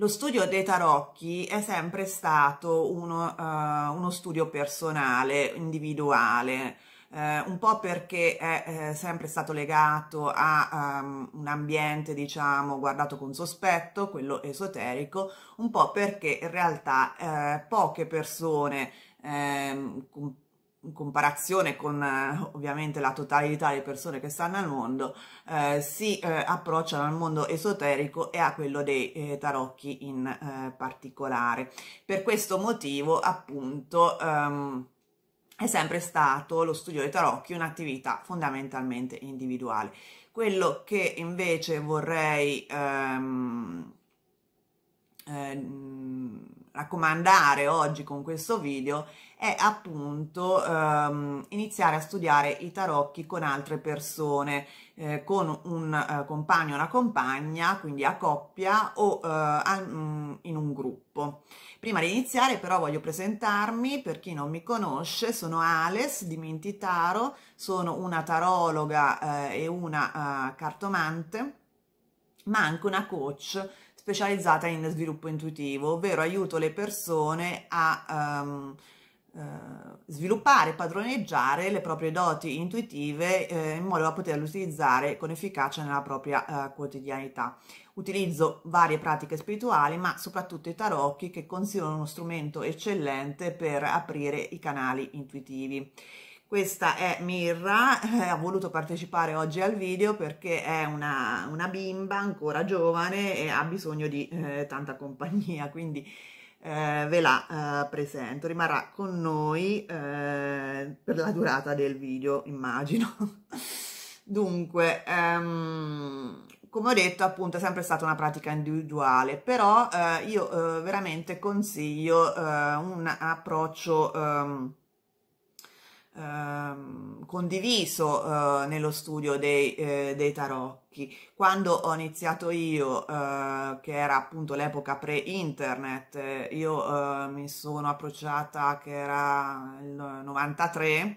Lo studio dei tarocchi è sempre stato uno, uh, uno studio personale, individuale, uh, un po' perché è eh, sempre stato legato a um, un ambiente, diciamo, guardato con sospetto, quello esoterico, un po' perché in realtà uh, poche persone eh, in comparazione con eh, ovviamente la totalità di persone che stanno al mondo, eh, si eh, approcciano al mondo esoterico e a quello dei eh, tarocchi in eh, particolare. Per questo motivo, appunto, ehm, è sempre stato lo studio dei tarocchi un'attività fondamentalmente individuale. Quello che invece vorrei ehm, ehm, raccomandare oggi con questo video è appunto ehm, iniziare a studiare i tarocchi con altre persone, eh, con un eh, compagno o una compagna, quindi a coppia o eh, al, mm, in un gruppo. Prima di iniziare però voglio presentarmi, per chi non mi conosce, sono Ales di Mintitaro, sono una tarologa eh, e una eh, cartomante, ma anche una coach specializzata in sviluppo intuitivo, ovvero aiuto le persone a um, uh, sviluppare, padroneggiare le proprie doti intuitive eh, in modo da poterle utilizzare con efficacia nella propria uh, quotidianità. Utilizzo varie pratiche spirituali, ma soprattutto i tarocchi che considerano uno strumento eccellente per aprire i canali intuitivi. Questa è Mirra, eh, ha voluto partecipare oggi al video perché è una, una bimba ancora giovane e ha bisogno di eh, tanta compagnia, quindi eh, ve la eh, presento. Rimarrà con noi eh, per la durata del video, immagino. Dunque, ehm, come ho detto, appunto, è sempre stata una pratica individuale, però io veramente consiglio un approccio... Ehm, ehm, condiviso eh, nello studio dei, eh, dei, tarocchi. Quando ho iniziato io, eh, che era appunto l'epoca pre-internet, eh, io eh, mi sono approcciata che era il 93,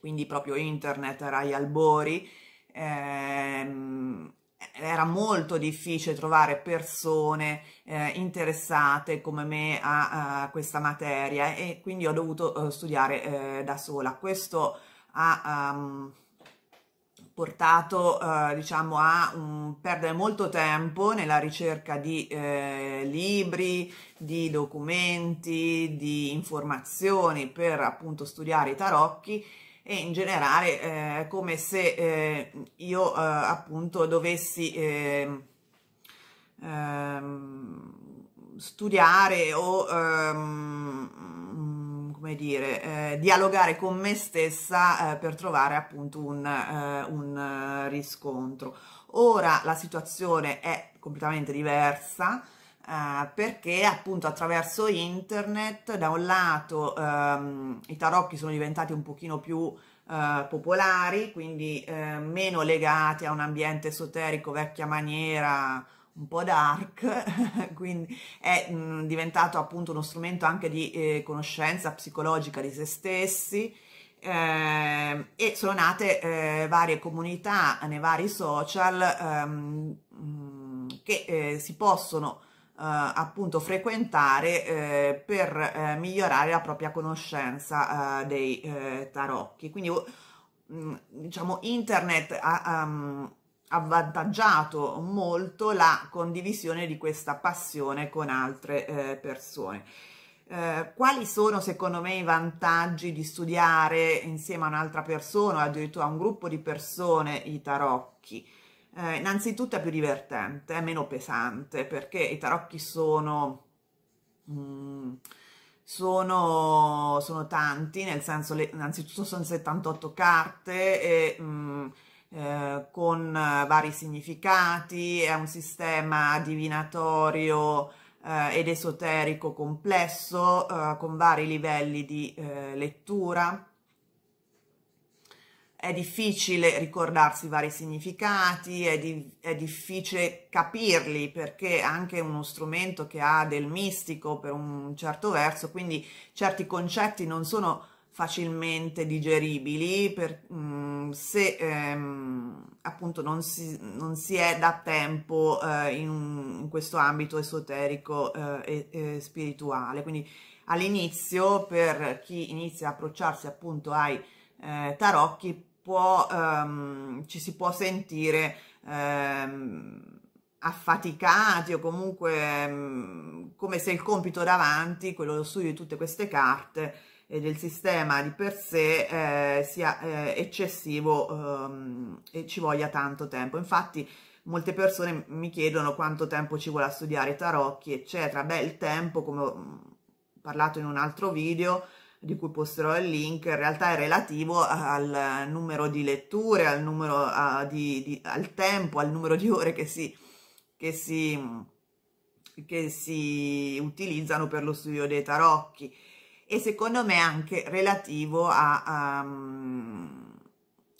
quindi proprio internet era agli albori, ehm, era molto difficile trovare persone eh, interessate come me a, a, questa materia e quindi ho dovuto eh, studiare eh, da sola. Questo ha um, portato eh, diciamo a um, perdere molto tempo nella ricerca di eh, libri, di documenti, di informazioni per appunto studiare i tarocchi e in generale eh, come se eh, io eh, appunto dovessi ehm, ehm, studiare o ehm, mm, come dire eh, dialogare con me stessa eh, per trovare appunto un, eh, un riscontro ora la situazione è completamente diversa Uh, perché appunto attraverso internet da un lato um, i tarocchi sono diventati un pochino più uh, popolari, quindi uh, meno legati a un ambiente esoterico vecchia maniera, un po' dark, quindi è mh, mm, diventato appunto uno strumento anche di eh, conoscenza psicologica di se stessi. Eh, e sono nate eh, varie comunità nei vari social ehm, mm, che si possono eh, appunto frequentare eh, per eh, migliorare la propria conoscenza dei tarocchi. Quindi mm, diciamo internet ha um, avvantaggiato molto la condivisione di questa passione con altre eh, persone. Eh, quali sono secondo me i vantaggi di studiare insieme a un'altra persona o addirittura a un gruppo di persone i tarocchi? Eh, innanzitutto è più divertente, è meno pesante, perché i tarocchi sono... Mm, sono, sono, tanti, nel senso, le, innanzitutto sono 78 carte e, mm, eh, con eh, vari significati, è un sistema divinatorio eh, ed esoterico complesso eh, con vari livelli di eh, lettura è difficile ricordarsi i vari significati, è, di, è, difficile capirli perché è anche uno strumento che ha del mistico per un certo verso, quindi certi concetti non sono facilmente digeribili per, mh, mm, se ehm, appunto non si, non si, è da tempo eh, in, in, questo ambito esoterico eh, e, e spirituale. Quindi all'inizio per chi inizia a approcciarsi appunto ai eh, tarocchi può, um, ci si può sentire um, affaticati o comunque um, come se il compito davanti, quello dello studio di tutte queste carte e del sistema di per sé eh, sia eh, eccessivo e ci voglia tanto tempo. Infatti molte persone mi chiedono quanto tempo ci vuole a studiare tarocchi, eccetera. Beh, il tempo, come ho parlato in un altro video, di cui posterò il link, in realtà è relativo al numero di letture, al, numero, a, di, di, al tempo, al numero di ore che si, che, si, che si, utilizzano per lo studio dei tarocchi e secondo me anche relativo a, a,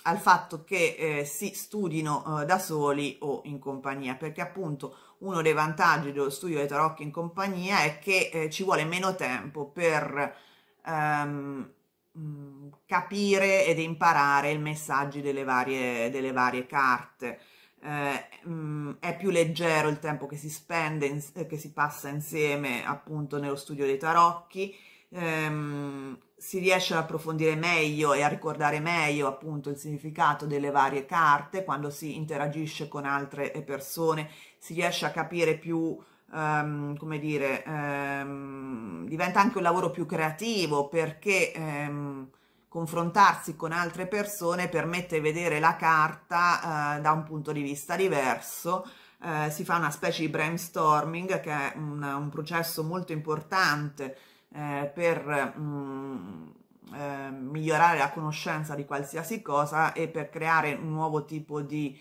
al fatto che eh, si studino eh, da soli o in compagnia, perché appunto uno dei vantaggi dello studio dei tarocchi in compagnia è che eh, ci vuole meno tempo per ehm, capire ed imparare i messaggi delle varie, delle varie carte. Eh, è più leggero il tempo che si spende, in, eh, che si passa insieme appunto nello studio dei tarocchi, ehm, si riesce ad approfondire meglio e a ricordare meglio appunto il significato delle varie carte quando si interagisce con altre eh, persone, si riesce a capire più Um, come dire, um, diventa anche un lavoro più creativo perché um, confrontarsi con altre persone permette di vedere la carta uh, da un punto di vista diverso. Uh, si fa una specie di brainstorming che è un, un processo molto importante uh, per mm, migliorare la conoscenza di qualsiasi cosa e per creare un nuovo tipo di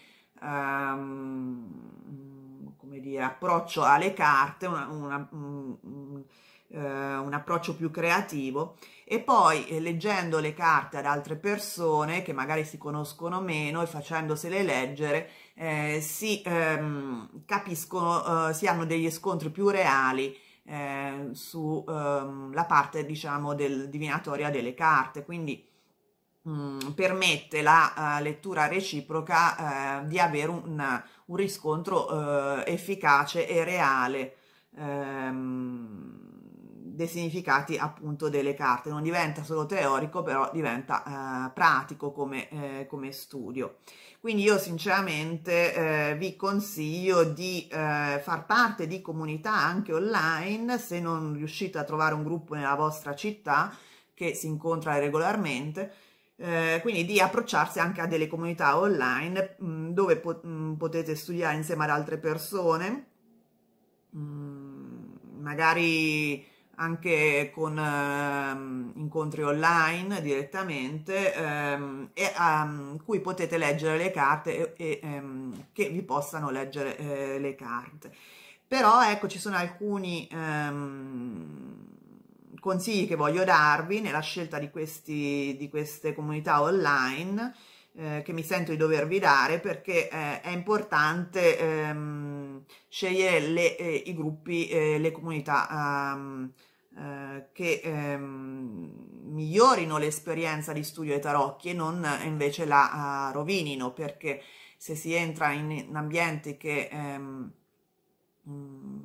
dire, approccio alle carte, una, una, un, un, eh, un approccio più creativo e poi eh, leggendo le carte ad altre persone che magari si conoscono meno e facendosele leggere eh, si ehm, capiscono, eh, si hanno degli scontri più reali sulla ehm, parte diciamo del divinatoria delle carte, quindi Mm, permette la uh, lettura reciproca uh, di avere un, un riscontro uh, efficace e reale um, dei significati appunto delle carte. Non diventa solo teorico, però diventa pratico come, come, studio. Quindi io sinceramente vi consiglio di far parte di comunità anche online, se non riuscite a trovare un gruppo nella vostra città che si incontra regolarmente, eh, quindi di approcciarsi anche a delle comunità online mh, mm, dove po mh, mm, potete studiare insieme ad altre persone, mh, mm, magari anche con eh, incontri online direttamente ehm, e a ehm, cui potete leggere le carte e, e ehm, che vi possano leggere eh, le carte però ecco ci sono alcuni ehm, consigli che voglio darvi nella scelta di, questi, di queste comunità online eh, che mi sento di dovervi dare perché eh, è importante ehm, scegliere le, eh, i gruppi, eh, le comunità ehm, eh, che ehm, migliorino l'esperienza di studio ai tarocchi e non eh, invece la uh, rovinino perché se si entra in, in ambienti che mh, ehm, mm,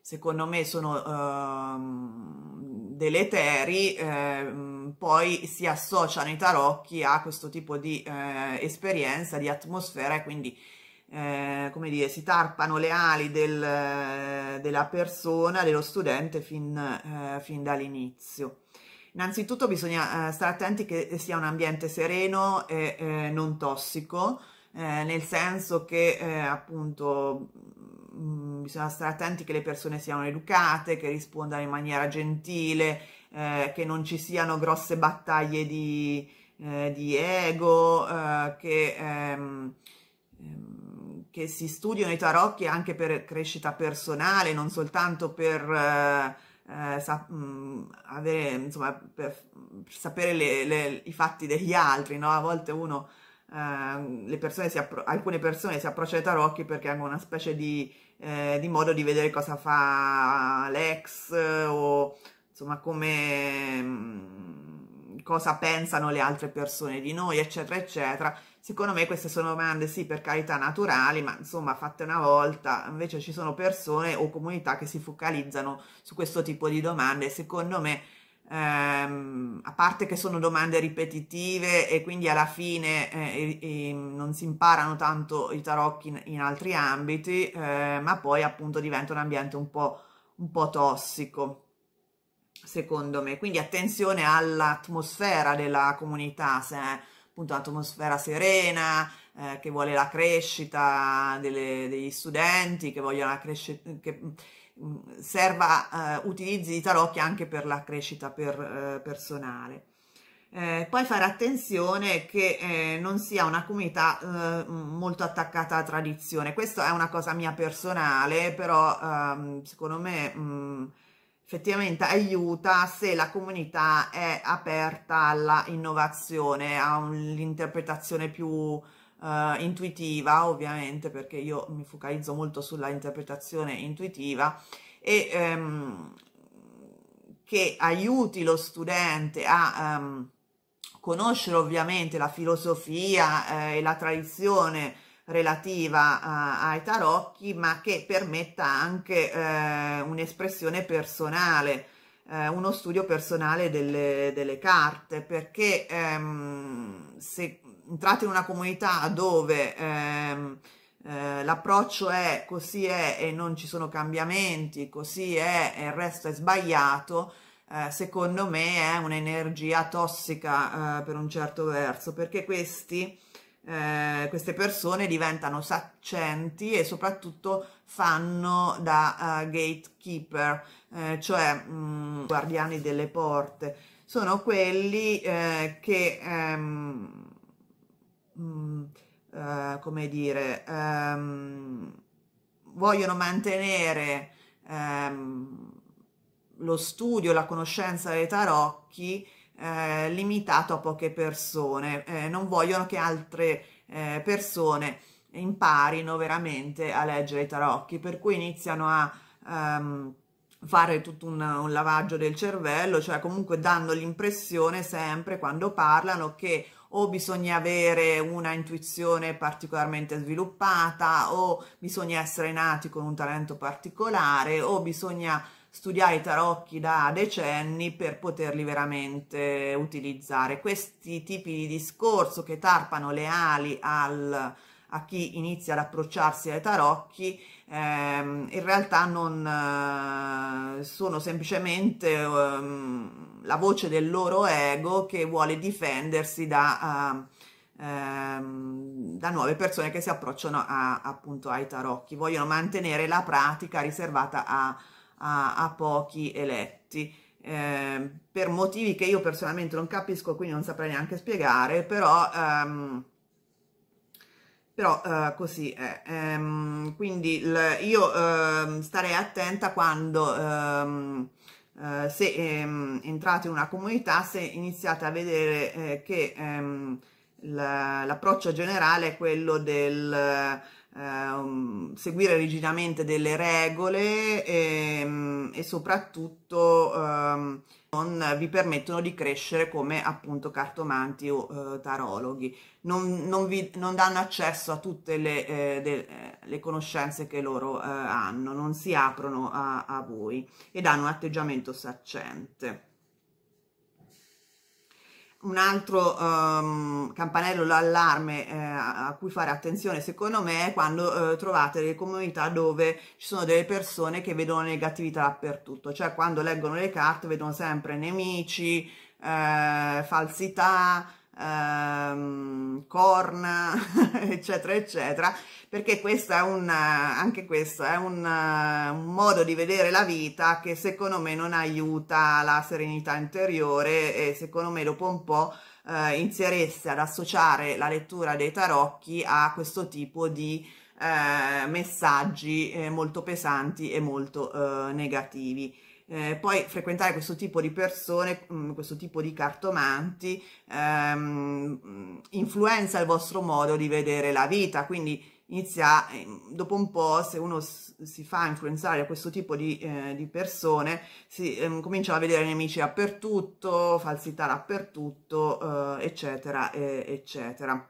secondo me sono ehm, deleteri, eh, poi si associano i tarocchi a questo tipo di eh, esperienza, di atmosfera e quindi eh, come dire, si tarpano le ali del, della persona, dello studente fin, eh, fin dall'inizio. Innanzitutto bisogna eh, stare attenti che sia un ambiente sereno e eh, non tossico, nel senso che appunto mh, mm, bisogna stare attenti che le persone siano educate, che rispondano in maniera gentile, eh, che non ci siano grosse battaglie di, eh, di ego, eh, che, ehm, ehm che, si studiano i tarocchi anche per crescita personale, non soltanto per... Eh, eh sa, mh, mm, avere, insomma, per, sapere le, le, i fatti degli altri, no? A volte uno eh, persone appro- alcune persone si approcciano ai tarocchi perché hanno una specie di, eh, di modo di vedere cosa fa l'ex eh, o insomma come mm, cosa pensano le altre persone di noi eccetera eccetera secondo me queste sono domande sì per carità naturali ma insomma fatte una volta invece ci sono persone o comunità che si focalizzano su questo tipo di domande secondo me ehm, a parte che sono domande ripetitive e quindi alla fine eh, e, e non si imparano tanto i tarocchi in, in altri ambiti, eh, ma poi appunto diventa un ambiente un po', un po tossico secondo me. Quindi attenzione all'atmosfera della comunità, se è appunto un'atmosfera serena, eh, che vuole la crescita delle, degli studenti, che vogliono la crescita, che mm, serva eh, utilizzi di tarocchi anche per la crescita per, eh, personale. Eh, poi fare attenzione che eh, non sia una comunità eh, molto attaccata alla tradizione. Questa è una cosa mia personale, però ehm, secondo me mh, mm, effettivamente aiuta se la comunità è aperta all'innovazione, innovazione, a un'interpretazione uh, intuitiva, ovviamente, perché io mi focalizzo molto sulla interpretazione intuitiva e um, che aiuti lo studente a um, conoscere ovviamente la filosofia eh, e la tradizione relativa a, eh, ai tarocchi, ma che permetta anche eh, un'espressione personale, eh, uno studio personale delle, delle carte, perché ehm, se entrate in una comunità dove ehm, eh, l'approccio è così è e non ci sono cambiamenti, così è e il resto è sbagliato, eh, secondo me è un'energia tossica eh, per un certo verso, perché questi, eh, queste persone diventano saccenti e soprattutto fanno da uh, gatekeeper, eh, cioè mh, mm, guardiani delle porte. Sono quelli che... Ehm, mh, mm, eh, come dire, ehm, vogliono mantenere ehm, lo studio, la conoscenza dei tarocchi eh, limitato a poche persone, eh, non vogliono che altre eh, persone imparino veramente a leggere i tarocchi, per cui iniziano a ehm, fare tutto un, un, lavaggio del cervello, cioè comunque dando l'impressione sempre quando parlano che o bisogna avere una intuizione particolarmente sviluppata o bisogna essere nati con un talento particolare o bisogna studiare i tarocchi da decenni per poterli veramente utilizzare. Questi tipi di discorso che tarpano le ali al, a chi inizia ad approcciarsi ai tarocchi ehm, in realtà non eh, sono semplicemente... Ehm, la voce del loro ego che vuole difendersi da, uh, um, da nuove persone che si approcciano a, appunto ai tarocchi, vogliono mantenere la pratica riservata a, a, a pochi eletti. Eh, per motivi che io personalmente non capisco, quindi non saprei neanche spiegare, però, um, però uh, così è. Um, quindi io um, starei attenta quando eh, se ehm, entrate in una comunità, se iniziate a vedere eh, che ehm, l'approccio generale è quello del eh, seguire rigidamente delle regole e, ehm, e soprattutto eh, non vi permettono di crescere come appunto cartomanti o eh, tarologhi, non, non, vi, non, danno accesso a tutte le, eh, de, eh, le conoscenze che loro eh, hanno, non si aprono a, a voi ed hanno un atteggiamento saccente un altro um, campanello d'allarme eh, a cui fare attenzione secondo me è quando eh, trovate delle comunità dove ci sono delle persone che vedono negatività dappertutto, cioè quando leggono le carte vedono sempre nemici, eh, falsità, ehm, corna, eccetera, eccetera, perché questa è una, anche questo è un, un, modo di vedere la vita che secondo me non aiuta la serenità interiore e secondo me dopo un po' eh, iniziereste ad associare la lettura dei tarocchi a questo tipo di eh, messaggi eh, molto pesanti e molto eh, negativi eh, poi frequentare questo tipo di persone, mm, questo tipo di cartomanti, ehm, mm, influenza il vostro modo di vedere la vita, quindi inizia, eh, dopo un po', se uno si fa influenzare da questo tipo di, eh, di persone, si eh, comincia a vedere nemici dappertutto, falsità dappertutto, eh, eccetera, eccetera.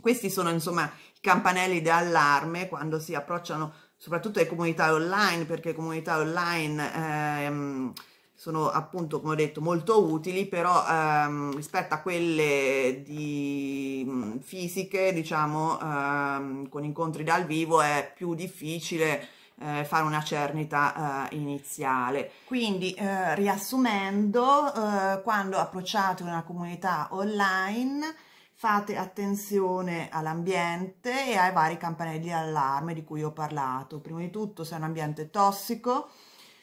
Questi sono insomma i campanelli d'allarme quando si approcciano soprattutto le comunità online, perché le comunità online ehm, sono appunto, come ho detto, molto utili, però ehm, rispetto a quelle di, fisiche, diciamo, ehm, con incontri dal vivo è più difficile eh, fare una cernita eh, iniziale. Quindi, eh, riassumendo, eh, quando approcciate una comunità online, fate attenzione all'ambiente e ai vari campanelli di allarme di cui ho parlato. Prima di tutto se è un ambiente tossico,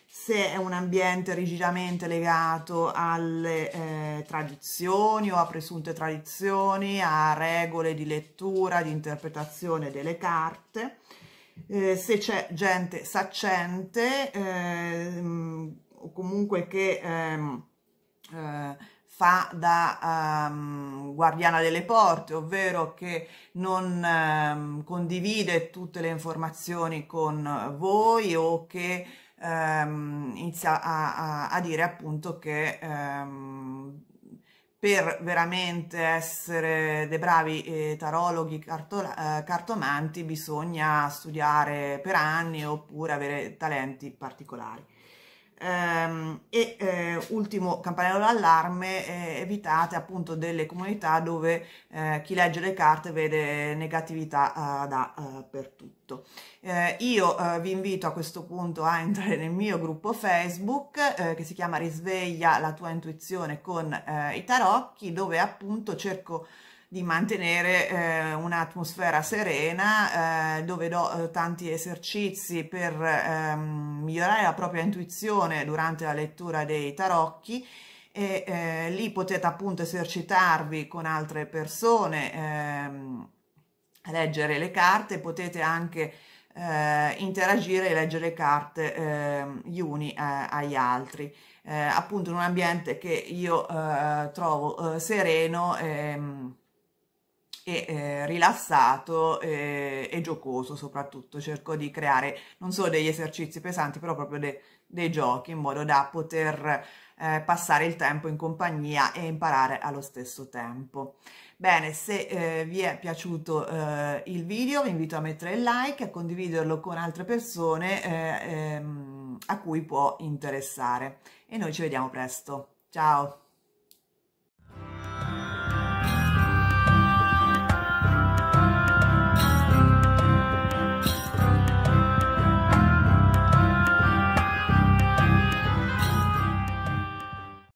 se è un ambiente rigidamente legato alle eh, tradizioni o a presunte tradizioni, a regole di lettura, di interpretazione delle carte, eh, se c'è gente saccente eh, o comunque che ehm, eh, fa da um, guardiana delle porte, ovvero che non um, condivide tutte le informazioni con voi o che um, inizia a, a, a, dire appunto che per veramente essere dei bravi eh, tarologhi cartola, eh, cartomanti bisogna studiare per anni oppure avere talenti particolari. Ehm, e eh, ultimo campanello d'allarme eh, evitate appunto delle comunità dove eh, chi legge le carte vede negatività eh, dappertutto eh, eh, io vi invito a questo punto a entrare nel mio gruppo facebook che si chiama risveglia la tua intuizione con i tarocchi dove appunto cerco eh, di mantenere eh, un'atmosfera serena eh, dove do eh, tanti esercizi per ehm, migliorare la propria intuizione durante la lettura dei tarocchi e eh, lì potete appunto esercitarvi con altre persone, ehm, leggere le carte, potete anche eh, interagire e leggere le carte eh, gli uni eh, agli altri. Eh, appunto in un ambiente che io eh, trovo sereno. Ehm, e eh, rilassato e, eh, e, giocoso soprattutto. Cerco di creare non solo degli esercizi pesanti, però proprio de, dei giochi in modo da poter eh, passare il tempo in compagnia e imparare allo stesso tempo. Bene, se eh, vi è piaciuto eh, il video vi invito a mettere il like, e a condividerlo con altre persone eh, ehm, a cui può interessare. E noi ci vediamo presto. Ciao!